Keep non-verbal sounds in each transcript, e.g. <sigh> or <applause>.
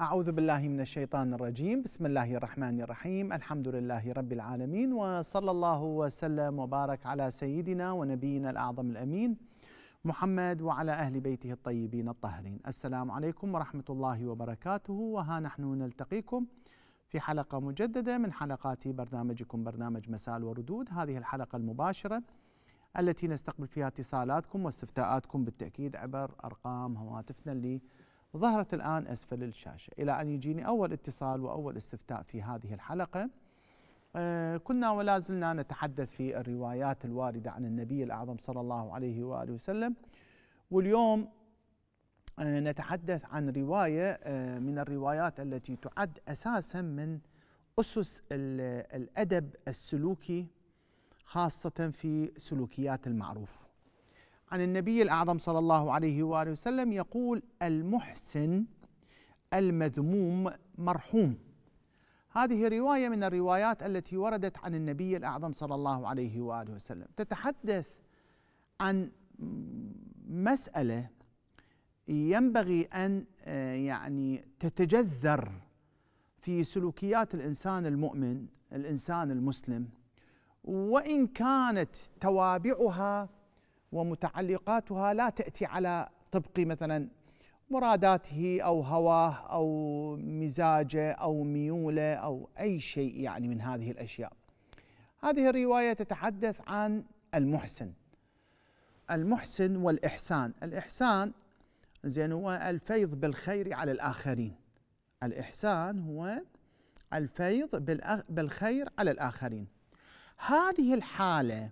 أعوذ بالله من الشيطان الرجيم بسم الله الرحمن الرحيم الحمد لله رب العالمين وصلى الله وسلم وبارك على سيدنا ونبينا الأعظم الأمين محمد وعلى أهل بيته الطيبين الطاهرين السلام عليكم ورحمة الله وبركاته وها نحن نلتقيكم في حلقة مجددة من حلقات برنامجكم برنامج مسائل وردود هذه الحلقة المباشرة التي نستقبل فيها اتصالاتكم واستفتاءاتكم بالتأكيد عبر أرقام هواتفنا اللي ظهرت الآن أسفل الشاشة إلى أن يجيني أول اتصال وأول استفتاء في هذه الحلقة آه، كنا ولا زلنا نتحدث في الروايات الواردة عن النبي الأعظم صلى الله عليه وآله وسلم واليوم آه، نتحدث عن رواية آه، من الروايات التي تعد أساسا من أسس الأدب السلوكي خاصة في سلوكيات المعروف عن النبي الأعظم صلى الله عليه وآله وسلم يقول المحسن المذموم مرحوم هذه رواية من الروايات التي وردت عن النبي الأعظم صلى الله عليه وآله وسلم تتحدث عن مسألة ينبغي أن آه، يعني تتجذر في سلوكيات الإنسان المؤمن الإنسان المسلم وإن كانت توابعها ومتعلقاتها لا تأتي على طبق مثلا مراداته أو هواه أو مزاجه أو ميوله أو أي شيء يعني من هذه الأشياء هذه الرواية تتحدث عن المحسن المحسن والإحسان الإحسان زين هو الفيض بالخير على الآخرين الإحسان هو الفيض بالخير على الآخرين هذه الحالة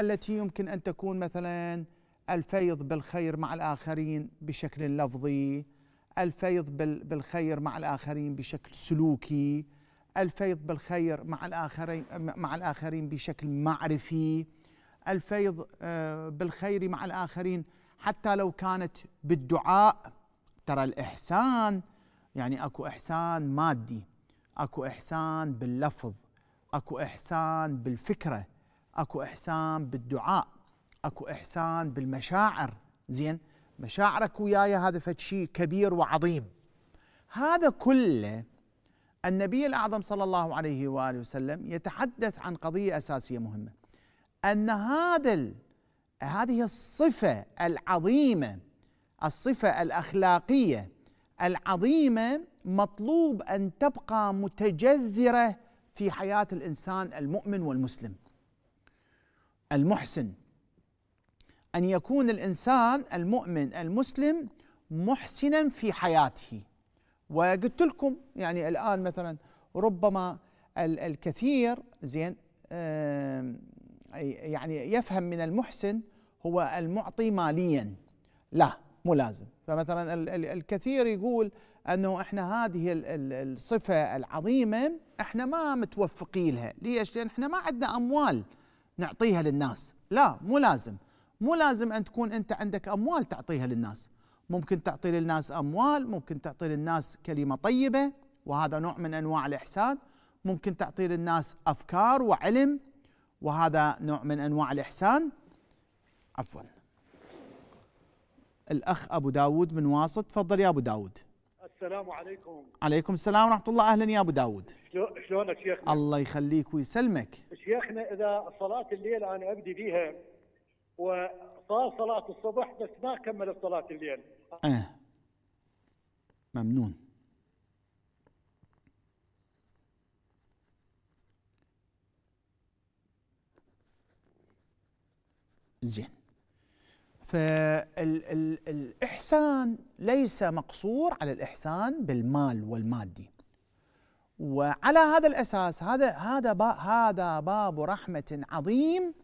التي يمكن أن تكون مثلا الفيض بالخير مع الآخرين بشكل لفظي الفيض بالخير مع الآخرين بشكل سلوكي الفيض بالخير مع الآخرين, مع الآخرين بشكل معرفي الفيض آه، بالخير مع الآخرين حتى لو كانت بالدعاء ترى الإحسان يعني أكو إحسان مادي أكو إحسان باللفظ أكو إحسان بالفكرة اكو احسان بالدعاء اكو احسان بالمشاعر زين مشاعرك وياي هذا فد شيء كبير وعظيم هذا كله النبي الاعظم صلى الله عليه واله وسلم يتحدث عن قضيه اساسيه مهمه ان هذا هذه الصفه العظيمه الصفه الاخلاقيه العظيمه مطلوب ان تبقى متجذره في حياه الانسان المؤمن والمسلم المحسن ان يكون الانسان المؤمن المسلم محسنا في حياته وقلت لكم يعني الان مثلا ربما الكثير زين يعني يفهم من المحسن هو المعطي ماليا لا مو لازم فمثلا الكثير يقول انه احنا هذه الصفه العظيمه احنا ما متوفقين لها ليش لان احنا ما عندنا اموال نعطيها للناس لا مو لازم مو لازم أن تكون أنت عندك أموال تعطيها للناس ممكن تعطي للناس أموال ممكن تعطي للناس كلمة طيبة وهذا نوع من أنواع الإحسان ممكن تعطي للناس أفكار وعلم وهذا نوع من أنواع الإحسان عفوا الأخ أبو داود من واسط تفضل يا أبو داود السلام عليكم عليكم السلام ورحمة الله أهلا يا أبو داود شلونك شيخنا الله يخليك ويسلمك شيخنا إذا صلاة الليل أنا أبدي بها وصار صلاة الصبح بس ما كملت صلاة الليل أه. ممنون زين فالإحسان ليس مقصور على الإحسان بالمال والمادي وعلى هذا الأساس هذا هذا هذا باب رحمة عظيم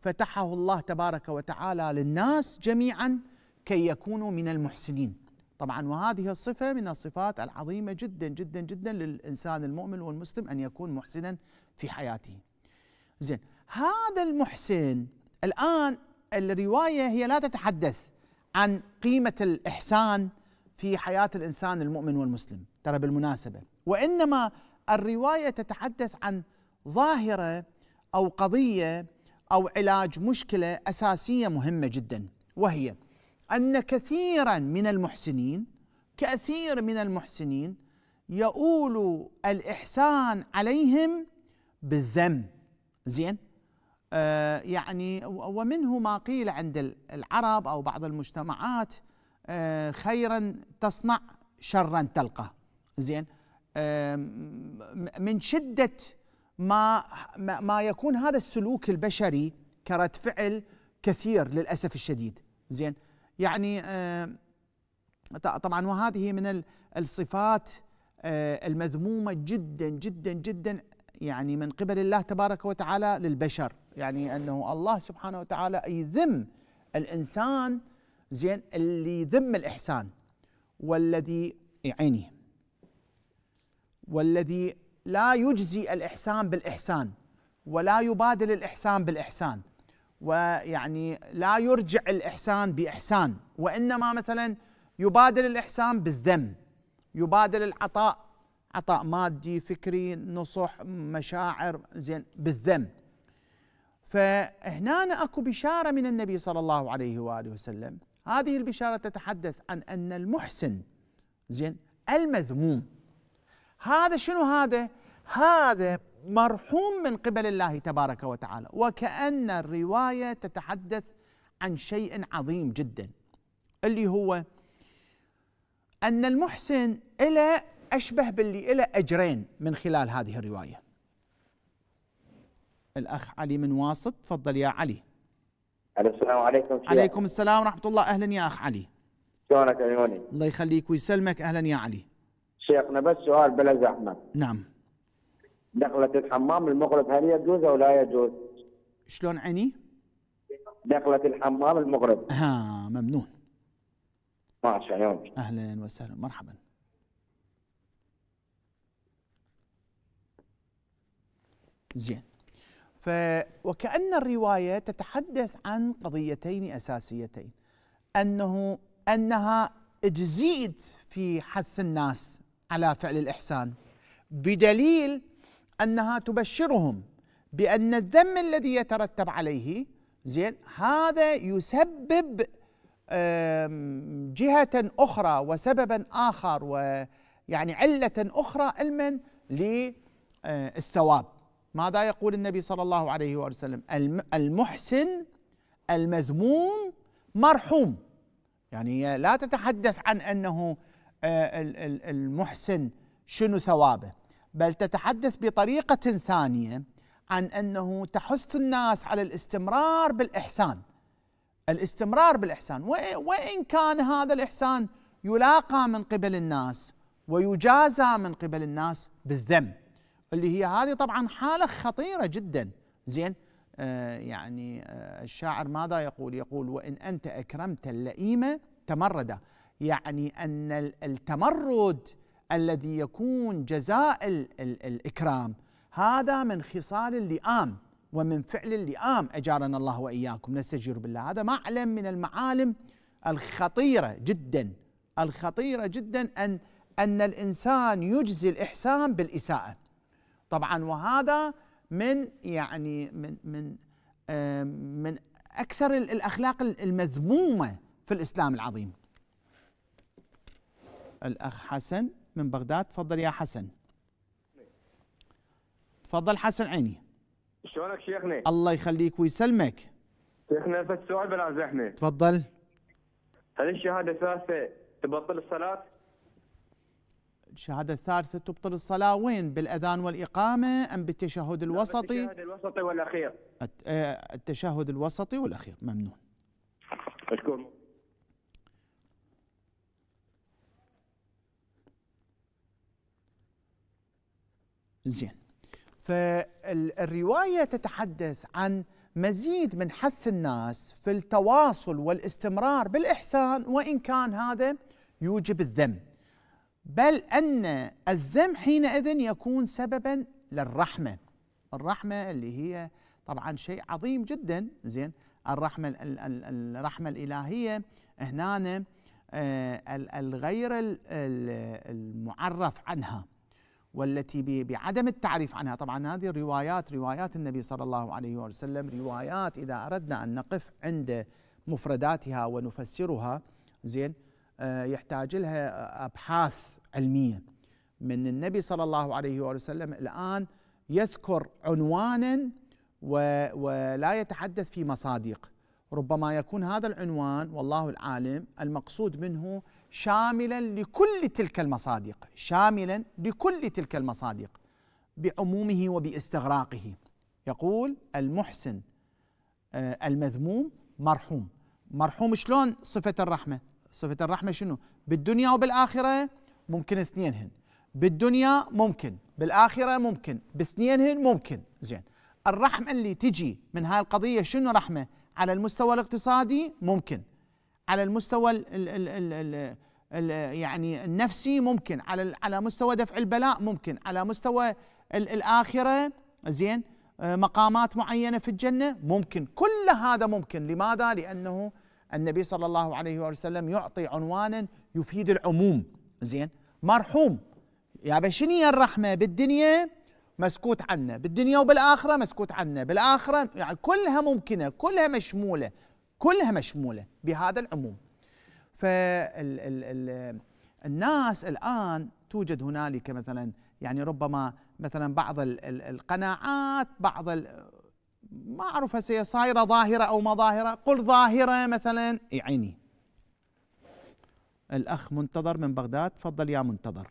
فتحه الله تبارك وتعالى للناس جميعا كي يكونوا من المحسنين طبعا وهذه الصفة من الصفات العظيمة جدا جدا جدا للإنسان المؤمن والمسلم أن يكون محسنا في حياته زين هذا المحسن الآن الروايه هي لا تتحدث عن قيمه الاحسان في حياه الانسان المؤمن والمسلم ترى بالمناسبه وانما الروايه تتحدث عن ظاهره او قضيه او علاج مشكله اساسيه مهمه جدا وهي ان كثيرا من المحسنين كثير من المحسنين يؤول الاحسان عليهم بالذم زين آه، يعني ومنه ما قيل عند العرب أو بعض المجتمعات آه، خيرا تصنع شرا تلقى زين من شدة ما ما يكون هذا السلوك البشري كرد فعل كثير للأسف الشديد زين يعني طبعا وهذه من الصفات آه، المذمومة جدا جدا جدا يعني من قبل الله تبارك وتعالى للبشر يعني انه الله سبحانه وتعالى يذم الانسان زين اللي يذم الاحسان والذي يعينه والذي لا يجزي الاحسان بالاحسان ولا يبادل الاحسان بالاحسان ويعني لا يرجع الاحسان باحسان وانما مثلا يبادل الاحسان بالذم يبادل العطاء عطاء مادي فكري نصح مشاعر زين بالذم فهنا اكو بشاره من النبي صلى الله عليه واله وسلم هذه البشاره تتحدث عن ان المحسن زين المذموم هذا شنو هذا؟ هذا مرحوم من قبل الله تبارك وتعالى وكأن الرواية تتحدث عن شيء عظيم جدا اللي هو أن المحسن له أشبه باللي له أجرين من خلال هذه الرواية الأخ علي من واسط تفضل يا علي السلام عليكم شيئا. عليكم السلام ورحمة الله أهلا يا أخ علي شلونك عيوني الله يخليك ويسلمك أهلا يا علي شيخنا بس سؤال بلا زحمة نعم دخلة الحمام المغرب هل يجوز أو لا يجوز شلون عني دخلة الحمام المغرب ها ممنون ما شاء الله أهلا وسهلا مرحبا زين ف وكأن الرواية تتحدث عن قضيتين أساسيتين أنه أنها تزيد في حث الناس على فعل الإحسان بدليل أنها تبشرهم بأن الذم الذي يترتب عليه زين هذا يسبب جهة أخرى وسببا آخر ويعني علة أخرى علما للثواب ماذا يقول النبي صلى الله عليه وسلم المحسن المذموم مرحوم يعني هي لا تتحدث عن انه آه، المحسن شنو ثوابه بل تتحدث بطريقه ثانيه عن انه تحث الناس على الاستمرار بالاحسان الاستمرار بالاحسان وان كان هذا الاحسان يلاقى من قبل الناس ويجازى من قبل الناس بالذنب اللي هي هذه طبعا حاله خطيره جدا زين آه يعني آه الشاعر ماذا يقول يقول وان انت اكرمت اللئيمه تمردا يعني ان التمرد الذي يكون جزاء الـ الـ الاكرام هذا من خصال اللئام ومن فعل اللئام اجارنا الله واياكم نستجير بالله هذا معلم من المعالم الخطيره جدا الخطيره جدا ان ان الانسان يجزي الاحسان بالاساءه طبعا وهذا من يعني من من من اكثر الاخلاق المذمومه في الاسلام العظيم. الاخ حسن من بغداد تفضل يا حسن. تفضل حسن عيني. شلونك شيخنا؟ الله يخليك ويسلمك. شيخنا بس سؤال بلا زحمه. تفضل. هل الشهاده ثلاثه تبطل الصلاه؟ الشهادة الثالثة تبطل الصلاة وين بالأذان والإقامة أم بالتشهد الوسطي التشهد الوسطي والأخير آه، التشهد الوسطي والأخير ممنون أشكر زين فالرواية تتحدث عن مزيد من حث الناس في التواصل والاستمرار بالإحسان وإن كان هذا يوجب الذنب بل أن الذم حينئذ يكون سببا للرحمة الرحمة اللي هي طبعا شيء عظيم جدا زين الرحمة الرحمة الإلهية هنا آه، الغير المعرف عنها والتي بعدم التعريف عنها طبعا هذه الروايات روايات النبي صلى الله عليه وسلم روايات إذا أردنا أن نقف عند مفرداتها ونفسرها زين آه، يحتاج لها أبحاث علمية من النبي صلى الله عليه وسلم الآن يذكر عنوانا ولا يتحدث في مصادق ربما يكون هذا العنوان والله العالم المقصود منه شاملا لكل تلك المصادق شاملا لكل تلك المصادق بعمومه وباستغراقه يقول المحسن آه، المذموم مرحوم مرحوم شلون صفة الرحمة صفة الرحمة شنو بالدنيا وبالآخرة ممكن اثنينهن بالدنيا ممكن بالآخرة ممكن باثنينهن ممكن زين الرحمة اللي تجي من هاي القضية شنو رحمة على المستوى الاقتصادي ممكن على المستوى الـ الـ الـ الـ الـ الـ يعني النفسي ممكن على على مستوى دفع البلاء ممكن على مستوى الـ الآخرة زين آه، مقامات معينة في الجنة ممكن كل هذا ممكن لماذا؟ لأنه النبي صلى الله عليه وسلم يعطي عنوانا يفيد العموم زين مرحوم يا شنو الرحمه بالدنيا مسكوت عنا بالدنيا وبالاخره مسكوت عنا بالاخره يعني كلها ممكنه كلها مشموله كلها مشموله بهذا العموم فالناس الان توجد هنالك مثلا يعني ربما مثلا بعض القناعات بعض ما اعرف هسه هي صايره ظاهره او ما ظاهره قل ظاهره مثلا يعيني الاخ منتظر من بغداد تفضل يا منتظر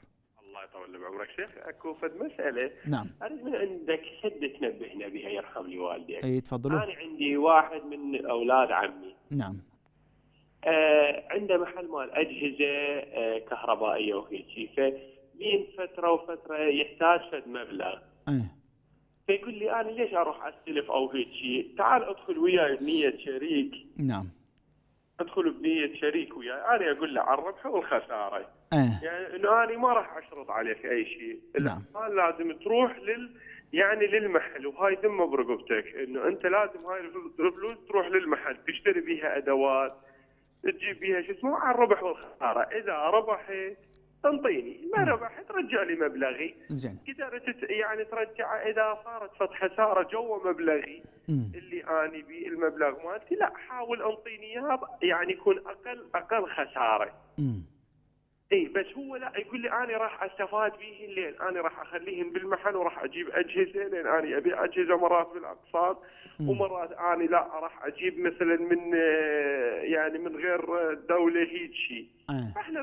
الله يطول بعمرك شيخ اكو فد مساله نعم اريد من عندك شد تنبهنا بها يرحم لي والديك اي تفضلوا انا عندي واحد من اولاد عمي نعم آه عنده محل مال اجهزه آه كهربائيه وهيك فبين فتره وفتره يحتاج فد مبلغ ايه فيقول لي انا ليش اروح استلف او هيك شيء؟ تعال ادخل وياي بنيه شريك. نعم. ادخل بنيه شريك وياي، انا اقول له على الربح والخساره. أه. يعني انه انا ما راح اشرط عليك اي شيء، نعم. لازم تروح لل يعني للمحل وهاي ذمه برقبتك انه انت لازم هاي الفلوس تروح للمحل تشتري بيها ادوات تجيب بيها شو اسمه على الربح والخساره، اذا ربحت تنطيني ما ربحت رجع لي مبلغي زين قدرت يعني ترجع اذا صارت فت خساره جوا مبلغي مم. اللي اني بي المبلغ مالتي لا حاول انطيني اياه يعني يكون اقل اقل خساره. مم. اي بس هو لا يقول لي انا راح استفاد به الليل انا راح اخليهم بالمحل وراح اجيب اجهزه لان انا ابيع اجهزه مرات بالاقساط ومرات انا لا راح اجيب مثلا من آه، يعني من غير دوله هيك شيء آه. احنا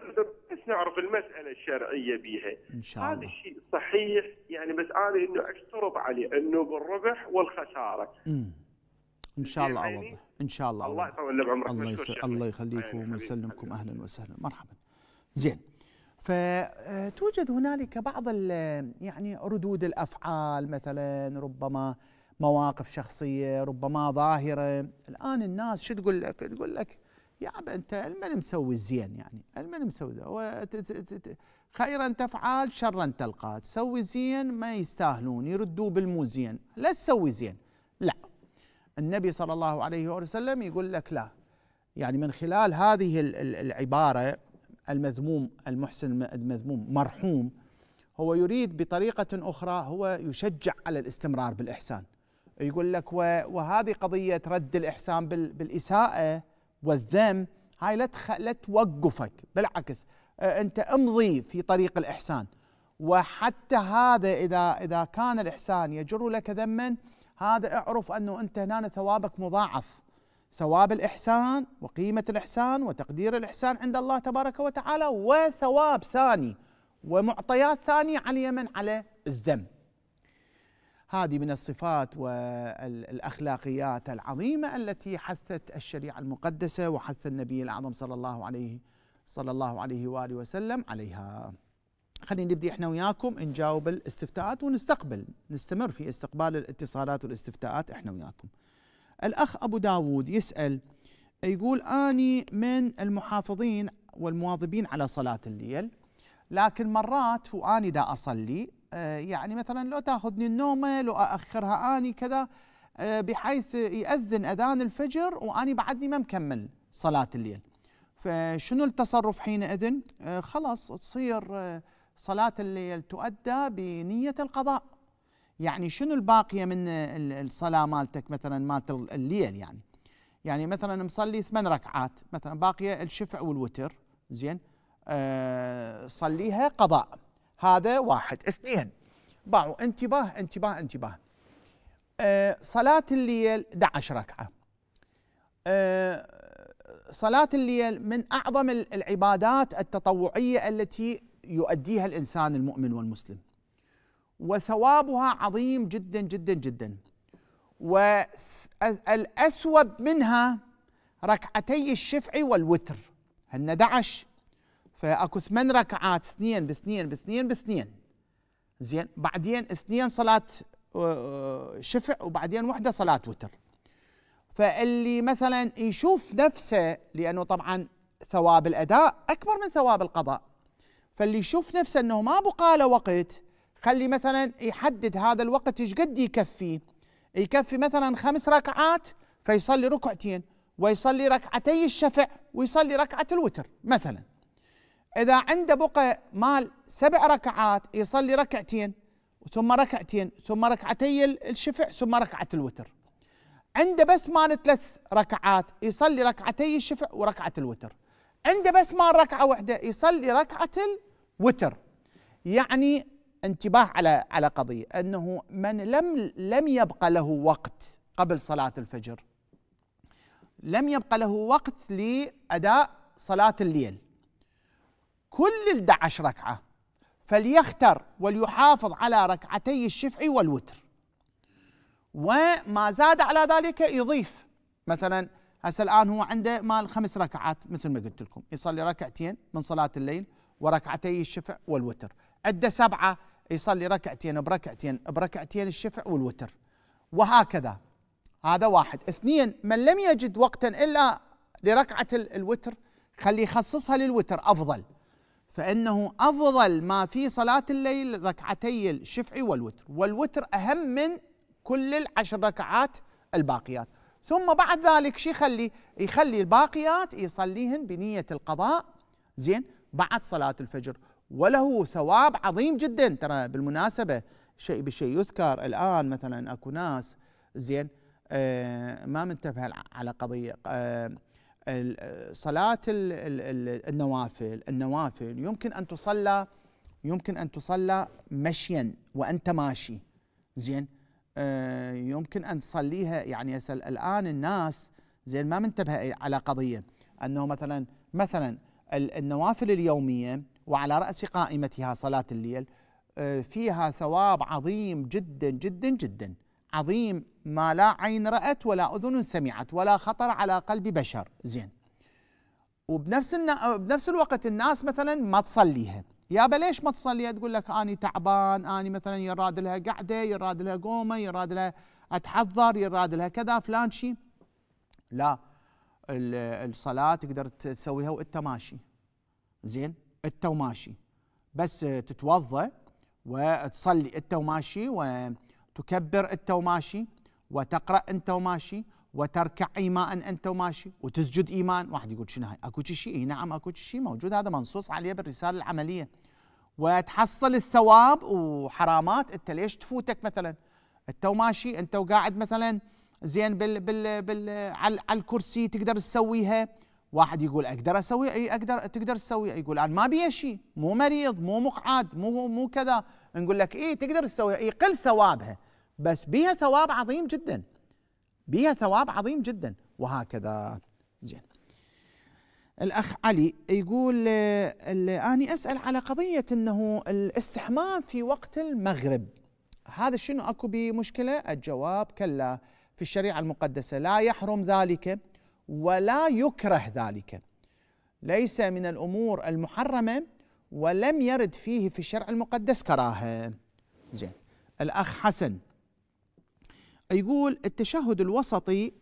بس نعرف المساله الشرعيه بيها ان شاء الله هذا الشيء صحيح يعني بس انا انه اشترط عليه انه بالربح والخساره ان شاء الله يعني؟ اوضح ان شاء الله الله يطول بعمرك الله, الله يخليكم ويسلمكم اهلا وسهلا مرحبا زين فتوجد هنالك بعض يعني ردود الافعال مثلا ربما مواقف شخصيه ربما ظاهره الان الناس شو تقول لك تقول لك يا عب انت المن مسوي الزين يعني المن مسوي خيرا تفعل شرا تلقى تسوي زين ما يستاهلون يردوا بالمو زين لا تسوي زين لا النبي صلى الله عليه وسلم يقول لك لا يعني من خلال هذه العباره المذموم المحسن المذموم مرحوم هو يريد بطريقة أخرى هو يشجع على الاستمرار بالإحسان يقول لك وهذه قضية رد الإحسان بالإساءة والذم هاي لا لا توقفك بالعكس آه، أنت امضي في طريق الإحسان وحتى هذا إذا إذا كان الإحسان يجر لك ذما هذا اعرف أنه أنت هنا ثوابك مضاعف ثواب الإحسان وقيمة الإحسان وتقدير الإحسان عند الله تبارك وتعالى وثواب ثاني ومعطيات ثانية علي من على الذم هذه من الصفات والأخلاقيات العظيمة التي حثت الشريعة المقدسة وحث النبي الأعظم صلى الله عليه صلى الله عليه وآله وسلم عليها خلينا نبدي احنا وياكم نجاوب الاستفتاءات ونستقبل نستمر في استقبال الاتصالات والاستفتاءات احنا وياكم الأخ أبو داود يسأل يقول أني من المحافظين والمواظبين على صلاة الليل لكن مرات وأني دا أصلي آه، يعني مثلا لو تاخذني النومة لو أأخرها أني كذا آه، بحيث يأذن أذان الفجر وأني بعدني ما مكمل صلاة الليل فشنو التصرف حينئذ آه، خلاص تصير صلاة الليل تؤدى بنية القضاء يعني شنو الباقيه من الصلاه مالتك مثلا مالت الليل يعني يعني مثلا مصلي ثمان ركعات مثلا باقيه الشفع والوتر زين أه صليها قضاء هذا واحد اثنين باعوا انتباه انتباه انتباه أه صلاة الليل 11 ركعة أه صلاة الليل من أعظم العبادات التطوعية التي يؤديها الإنسان المؤمن والمسلم وثوابها عظيم جدا جدا جدا والأسود منها ركعتي الشفع والوتر هن دعش فأكو ثمان ركعات اثنين باثنين باثنين باثنين زين بعدين اثنين صلاة آه، آه، شفع وبعدين وحدة صلاة وتر فاللي مثلا يشوف نفسه لأنه طبعا ثواب الأداء أكبر من ثواب القضاء فاللي يشوف نفسه أنه ما بقى له وقت خلي مثلا يحدد هذا الوقت ايش قد يكفي يكفي مثلا خمس ركعات فيصلي ركعتين ويصلي ركعتي الشفع ويصلي ركعة الوتر مثلا إذا عنده بقى مال سبع ركعات يصلي ركعتين ثم ركعتين ثم ركعتي الشفع ثم ركعة الوتر عنده بس مال ثلاث ركعات يصلي ركعتي الشفع وركعة الوتر عنده بس مال ركعة واحدة يصلي ركعة الوتر يعني انتباه على على قضيه انه من لم لم يبقى له وقت قبل صلاه الفجر لم يبقى له وقت لاداء صلاه الليل كل ال11 ركعه فليختر وليحافظ على ركعتي الشفع والوتر وما زاد على ذلك يضيف مثلا هسه الان هو عنده مال خمس ركعات مثل ما قلت لكم يصلي ركعتين من صلاه الليل وركعتي الشفع والوتر عدة سبعة يصلي ركعتين بركعتين بركعتين الشفع والوتر وهكذا هذا واحد اثنين من لم يجد وقتا إلا لركعة الوتر خلي يخصصها للوتر أفضل فإنه أفضل ما في صلاة الليل ركعتي الشفع والوتر والوتر أهم من كل العشر ركعات الباقيات ثم بعد ذلك شو يخلي يخلي الباقيات يصليهن بنية القضاء زين بعد صلاة الفجر وله ثواب عظيم جدا ترى بالمناسبه شيء بشيء يذكر الان مثلا اكو ناس زين آه، ما منتبه على قضيه آه، صلاه النوافل النوافل يمكن ان تصلى يمكن ان تصلى مشيا وانت ماشي زين آه، يمكن ان تصليها يعني يسأل الان الناس زين ما منتبه على قضيه انه مثلا مثلا النوافل اليوميه وعلى رأس قائمتها صلاة الليل آه، فيها ثواب عظيم جدا جدا جدا عظيم ما لا عين رأت ولا أذن سمعت ولا خطر على قلب بشر زين وبنفس بنفس الوقت الناس مثلا ما تصليها يابا ليش ما تصليها تقول لك اني تعبان اني مثلا يراد لها قعده يراد لها قومه يراد لها اتحضر يراد لها كذا فلان شيء لا الصلاه تقدر تسويها وانت ماشي زين التوماشي بس تتوضا وتصلي التوماشي وتكبر التوماشي وتقرا التوماشي وتركع ايمان انت وماشي وتسجد ايمان واحد يقول شنو هاي اكو شيء إيه نعم اكو شيء موجود هذا منصوص عليه بالرساله العمليه وتحصل الثواب وحرامات انت ليش تفوتك مثلا انت وماشي انت وقاعد مثلا زين بال بال, بال على الكرسي تقدر تسويها واحد يقول اقدر اسوي اي اقدر تقدر تسوي إيه؟ يقول انا ما بي شيء مو مريض مو مقعد مو مو كذا نقول لك اي تقدر تسوي اي قل ثوابها بس بيها ثواب عظيم جدا بيها ثواب عظيم جدا وهكذا زين الاخ علي يقول آه، اني اسال على قضيه انه الاستحمام في وقت المغرب هذا شنو اكو بمشكله الجواب كلا في الشريعه المقدسه لا يحرم ذلك ولا يكره ذلك ليس من الامور المحرمه ولم يرد فيه في الشرع المقدس كراهه زين الاخ حسن يقول التشهد الوسطي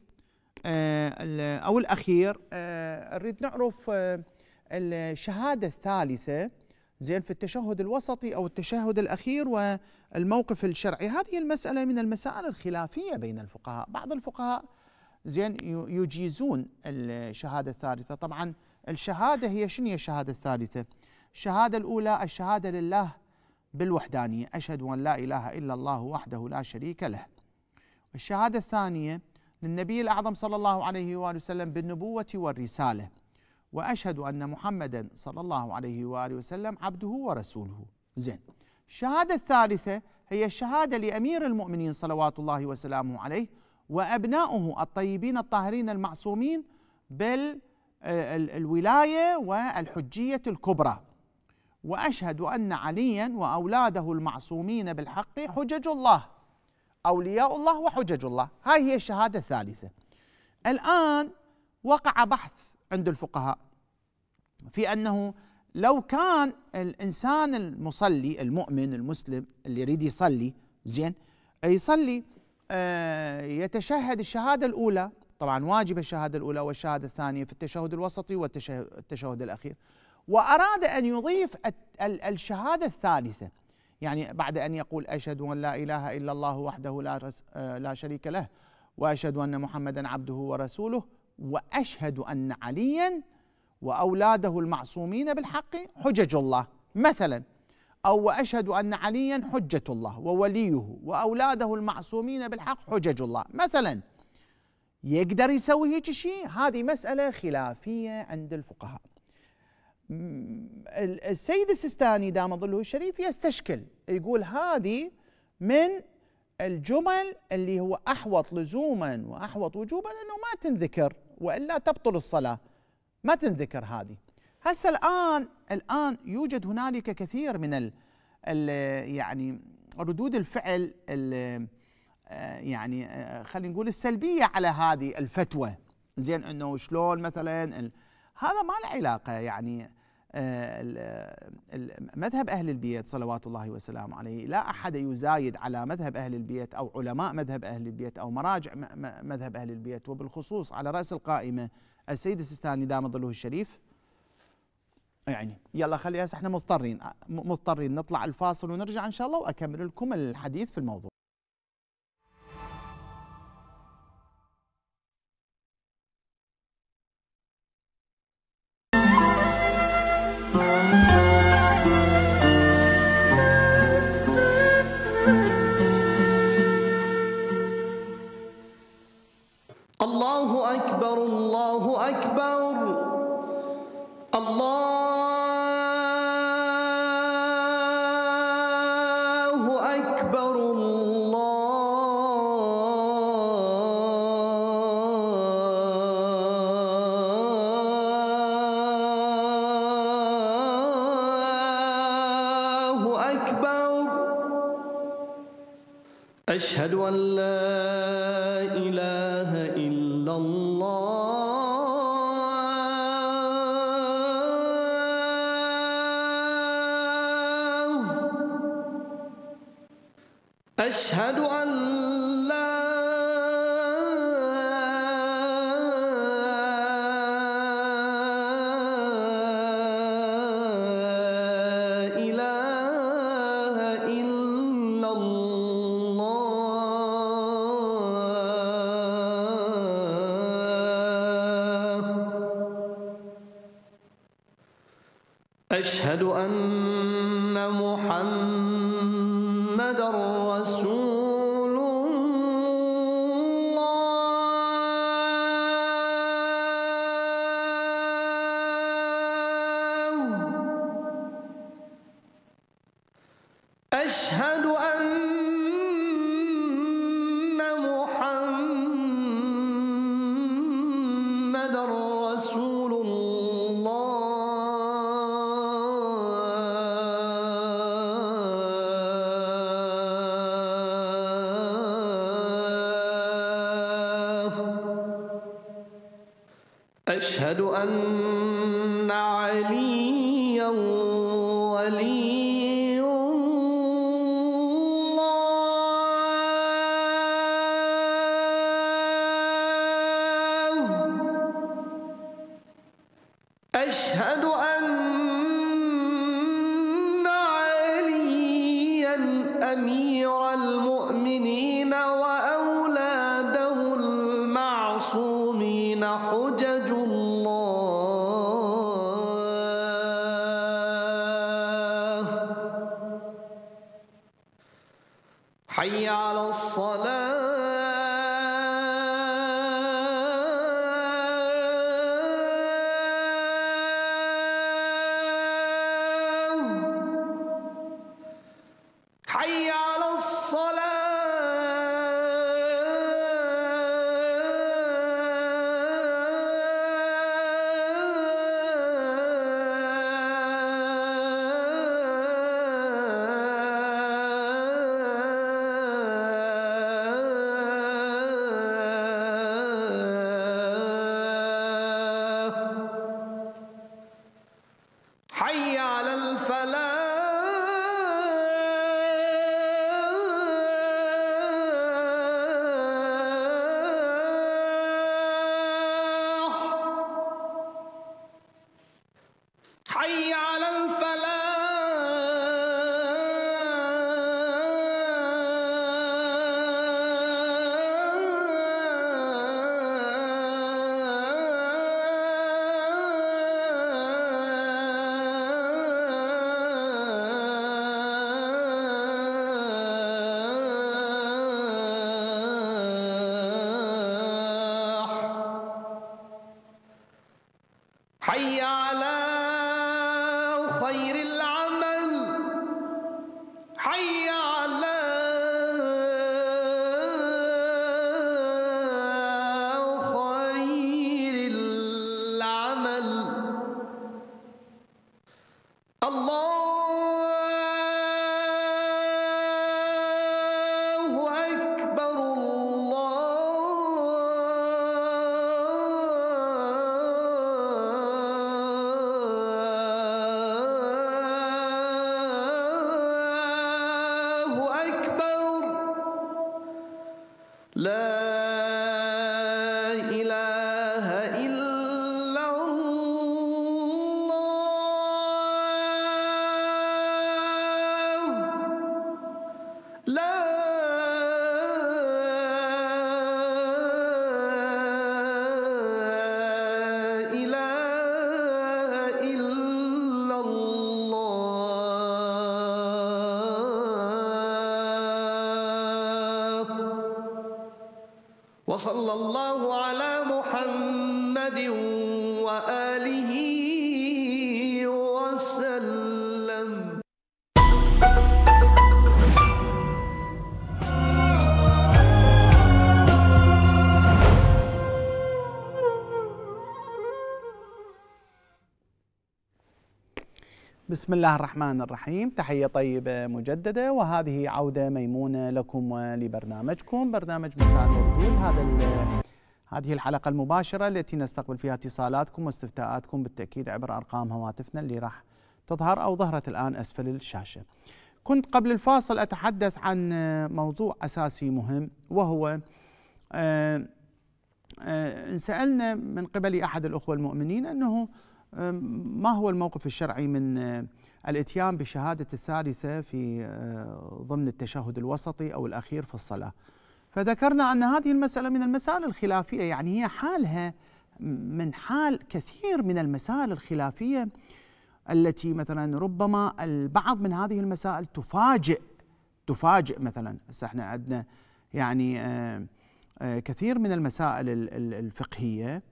آه، او الاخير اريد آه، نعرف آه، الشهاده الثالثه زين في التشهد الوسطي او التشهد الاخير والموقف الشرعي هذه المساله من المسائل الخلافيه بين الفقهاء بعض الفقهاء زين يجيزون الشهاده الثالثه طبعا الشهاده هي شنو هي الشهاده الثالثه الشهاده الاولى الشهاده لله بالوحدانيه اشهد ان لا اله الا الله وحده لا شريك له الشهاده الثانيه للنبي الاعظم صلى الله عليه واله وسلم بالنبوه والرساله واشهد ان محمدا صلى الله عليه واله وسلم عبده ورسوله زين الشهاده الثالثه هي الشهاده لامير المؤمنين صلوات الله وسلامه عليه وأبناؤه الطيبين الطاهرين المعصومين بالولاية آه، والحجية الكبرى وأشهد أن عليا وأولاده المعصومين بالحق حجج الله أولياء الله وحجج الله هاي هي الشهادة الثالثة الآن وقع بحث عند الفقهاء في أنه لو كان الإنسان المصلي المؤمن المسلم اللي يريد يصلي زين يصلي آه، يتشهد الشهادة الأولى طبعا واجب الشهادة الأولى والشهادة الثانية في التشهد الوسطي والتشهد الأخير وأراد أن يضيف الشهادة الثالثة يعني بعد أن يقول أشهد أن لا إله إلا الله وحده لا, آه، لا شريك له وأشهد أن محمدا عبده ورسوله وأشهد أن عليا وأولاده المعصومين بالحق حجج الله مثلا أو وأشهد أن عليا حجة الله ووليه وأولاده المعصومين بالحق حجج الله مثلا يقدر يسوي هيك شيء هذه مسألة خلافية عند الفقهاء السيد السستاني دام ظله الشريف يستشكل يقول هذه من الجمل اللي هو احوط لزوما واحوط وجوبا انه ما تنذكر والا تبطل الصلاه ما تنذكر هذه هسه الان الان يوجد هنالك كثير من ال ال يعني ردود الفعل ال آه، يعني آه، خلينا نقول السلبيه على هذه الفتوى زين انه شلون مثلا هذا ما له علاقه يعني آه، مذهب أهل البيت صلوات الله وسلامه عليه لا أحد يزايد على مذهب أهل البيت أو علماء مذهب أهل البيت أو مراجع مذهب أهل البيت وبالخصوص على رأس القائمة السيد السيستاني دام ظله الشريف يعني يلا خلي احنا مضطرين مضطرين نطلع الفاصل ونرجع ان شاء الله واكمل لكم الحديث في الموضوع وصلى الله على محمد بسم الله الرحمن الرحيم تحية طيبة مجددة وهذه عودة ميمونة لكم ولبرنامجكم برنامج مساء الردود هذا هذه الحلقة المباشرة التي نستقبل فيها اتصالاتكم واستفتاءاتكم بالتأكيد عبر أرقام هواتفنا اللي راح تظهر أو ظهرت الآن أسفل الشاشة كنت قبل الفاصل أتحدث عن موضوع أساسي مهم وهو آه، آه، انسألنا من قبل أحد الأخوة المؤمنين أنه ما هو الموقف الشرعي من آه، الاتيان بشهادة الثالثة في آه، ضمن التشهد الوسطي أو الأخير في الصلاة فذكرنا أن هذه المسألة من المسائل الخلافية يعني هي حالها من حال كثير من المسائل الخلافية التي مثلا ربما البعض من هذه المسائل تفاجئ تفاجئ مثلا هسه احنا عندنا يعني آه، كثير من المسائل الفقهيه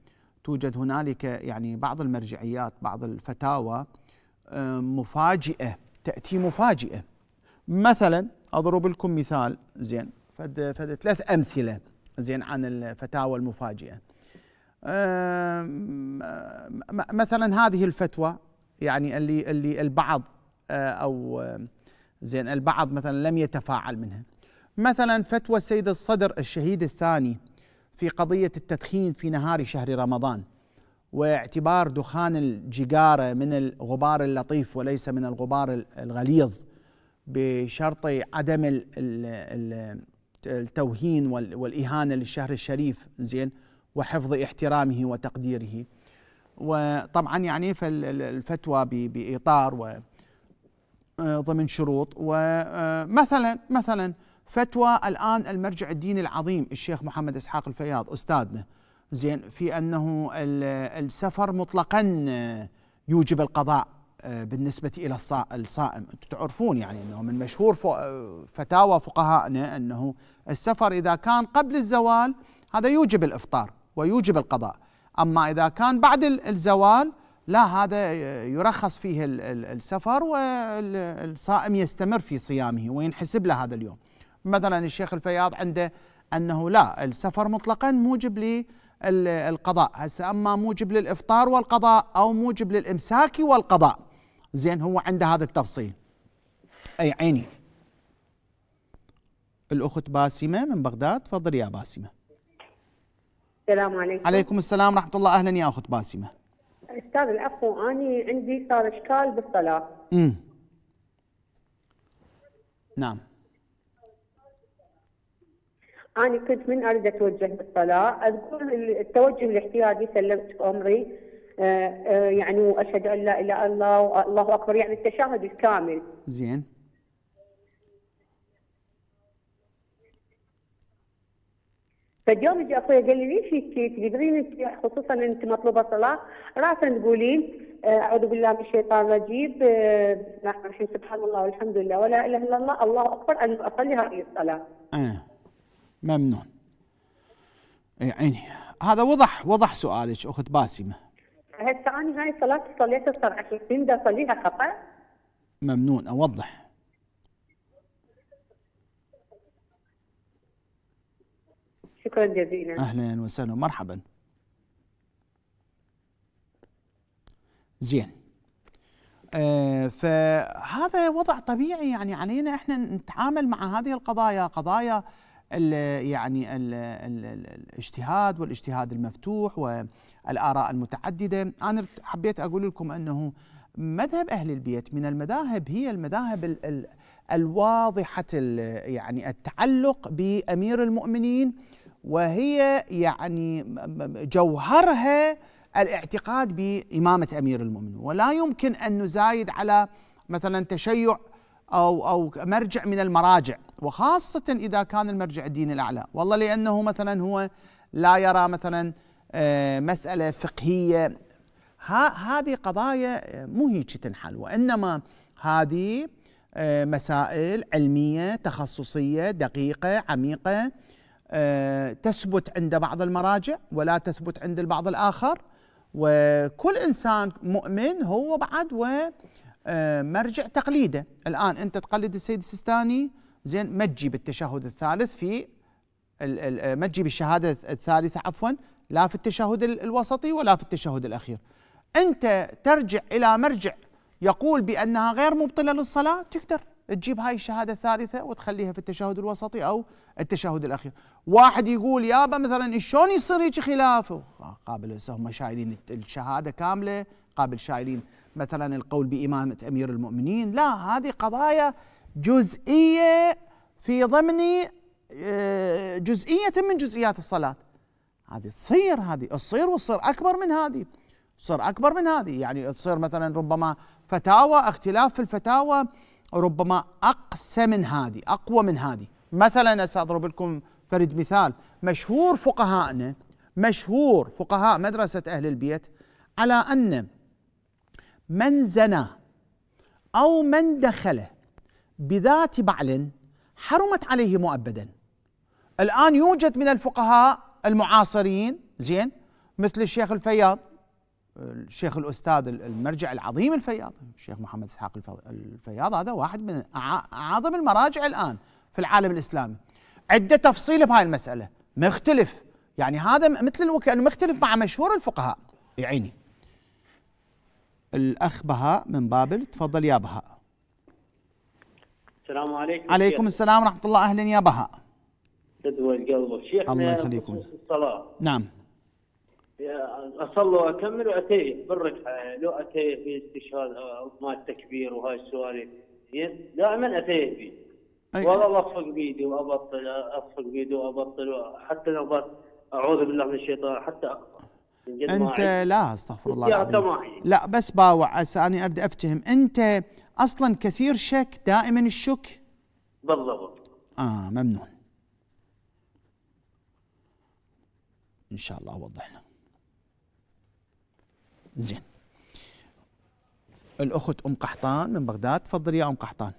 توجد هنالك يعني بعض المرجعيات بعض الفتاوى آه، مفاجئه تاتي مفاجئه مثلا اضرب لكم مثال زين فد فد ثلاث امثله زين عن الفتاوى المفاجئه آه، مثلا هذه الفتوى يعني اللي اللي البعض آه، او زين البعض مثلا لم يتفاعل منها مثلا فتوى السيد الصدر الشهيد الثاني في قضية التدخين في نهار شهر رمضان واعتبار دخان الجيجارة من الغبار اللطيف وليس من الغبار الغليظ بشرط عدم التوهين والإهانة للشهر الشريف زين وحفظ احترامه وتقديره وطبعا يعني فالفتوى بإطار و آه، ضمن شروط ومثلا آه، مثلا فتوى الآن المرجع الديني العظيم الشيخ محمد إسحاق الفياض أستاذنا زين في أنه السفر مطلقا آه، يوجب القضاء آه، بالنسبة إلى الصائم تعرفون يعني أنه من مشهور آه، فتاوى فقهائنا أنه السفر إذا كان قبل الزوال هذا يوجب الإفطار ويوجب القضاء أما إذا كان بعد الزوال لا هذا يرخص فيه السفر والصائم يستمر في صيامه وينحسب له هذا اليوم مثلا الشيخ الفياض عنده انه لا السفر مطلقا موجب للقضاء هسه اما موجب للافطار والقضاء او موجب للامساك والقضاء زين هو عنده هذا التفصيل اي عيني الاخت باسمه من بغداد تفضلي يا باسمه السلام عليكم عليكم السلام ورحمه الله اهلا يا اخت باسمه استاذ العفو انا عندي صار اشكال بالصلاة امم نعم أنا كنت من أريد أتوجه بالصلاة أذكر التوجه الاحتياجي سلمت عمري آه، آه، يعني وأشهد أن لا إله إلا الله والله أكبر يعني التشهد الكامل زين فاليوم اجى اخوي قال لي ليش هيك تقدرين خصوصا انت مطلوبه صلاه راسا تقولين آه، اعوذ بالله من الشيطان الرجيم بسم نعم، الله الرحمن الرحيم سبحان الله والحمد لله ولا اله الا الله الله اكبر ان اصلي هذه الصلاه. آه. ممنون يا عيني هذا وضح وضح سؤالك اخت باسمه هسه انا هاي صلاه صليت صار 20 دا اصليها خطا ممنون اوضح شكرا جزيلا اهلا وسهلا مرحبا زين آه فهذا وضع طبيعي يعني علينا احنا نتعامل مع هذه القضايا قضايا ال يعني ال ال الاجتهاد والاجتهاد المفتوح والآراء المتعددة أنا حبيت أقول لكم أنه مذهب أهل البيت من المذاهب هي المذاهب الـ الـ الواضحة الـ يعني التعلق بأمير المؤمنين وهي يعني جوهرها الاعتقاد بإمامة أمير المؤمنين ولا يمكن أن نزايد على مثلا تشيع أو أو مرجع من المراجع وخاصة إذا كان المرجع الديني الأعلى والله لأنه مثلا هو لا يرى مثلا آه، مسألة فقهية هذه قضايا آه، مو هيك تنحل وإنما هذه آه، مسائل علمية تخصصية دقيقة عميقة تثبت عند بعض المراجع ولا تثبت عند البعض الآخر وكل إنسان مؤمن هو بعد ومرجع تقليده الآن أنت تقلد السيد السيستاني زين ما تجي بالتشهد الثالث في آه، ما تجي بالشهادة الثالثه عفوا لا في التشهد الوسطي ولا في التشهد الاخير انت ترجع الى مرجع يقول بانها غير مبطله للصلاه تقدر تجيب هاي الشهادة الثالثة وتخليها في التشهد الوسطي أو التشهد الأخير واحد يقول يابا مثلا شلون يصير هيك خلاف قابل هم شايلين الشهادة كاملة قابل شايلين مثلا القول بإمامة أمير المؤمنين لا هذه قضايا جزئيه في ضمن آه، جزئيه من جزئيات الصلاه هذه تصير هذه تصير وتصير اكبر من هذه تصير اكبر من هذه يعني تصير مثلا ربما فتاوى اختلاف في الفتاوى ربما اقسى من هذه اقوى من هذه مثلا ساضرب لكم فرد مثال مشهور فقهائنا مشهور فقهاء مدرسه اهل البيت على ان من زنى او من دخله بذات بعل حرمت عليه مؤبدا الآن يوجد من الفقهاء المعاصرين زين مثل الشيخ الفياض الشيخ الأستاذ المرجع العظيم الفياض الشيخ محمد إسحاق الفياض هذا واحد من أعظم المراجع الآن في العالم الإسلامي عدة تفصيل بهاي المسألة مختلف يعني هذا مثل وكأنه يعني مختلف مع مشهور الفقهاء يعيني الأخ بهاء من بابل تفضل يا بهاء السلام عليكم عليكم شيخ. السلام ورحمه الله اهلا يا بهاء تدوي القلب شيخنا الله يخليكم الصلاه نعم اصلي واكمل واتيه بالركعه لو اتيه في استشهاد ما التكبير وهاي السوالف دائما اتيه فيه والله اصفق بيدي وابطل اصفق بيدي وابطل حتى لو اعوذ بالله من الشيطان حتى اقطع انت لا استغفر الله العظيم لا بس باوع أنا اريد افتهم انت اصلا كثير شك دائما الشك بالضبط اه ممنون ان شاء الله اوضح زين الاخت ام قحطان من بغداد تفضلي يا ام قحطان